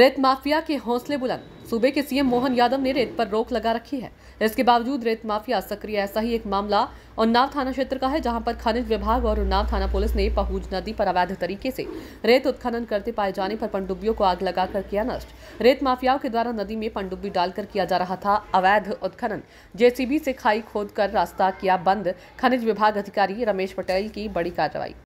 रेत माफिया के हौसले बुलंद सूबे के सीएम मोहन यादव ने रेत पर रोक लगा रखी है इसके बावजूद रेत माफिया सक्रिय ऐसा ही एक मामला उन्नाव थाना क्षेत्र का है जहां पर खनिज विभाग और उन्नाव थाना पुलिस ने पहुज नदी पर अवैध तरीके से रेत उत्खनन करते पाए जाने पर पंडुब्बियों को आग लगाकर किया नष्ट रेत माफियाओं के द्वारा नदी में पंडुब्बी डालकर किया जा रहा था अवैध उत्खनन जेसीबी से खाई खोद कर रास्ता किया बंद खनिज विभाग अधिकारी रमेश पटेल की बड़ी कार्रवाई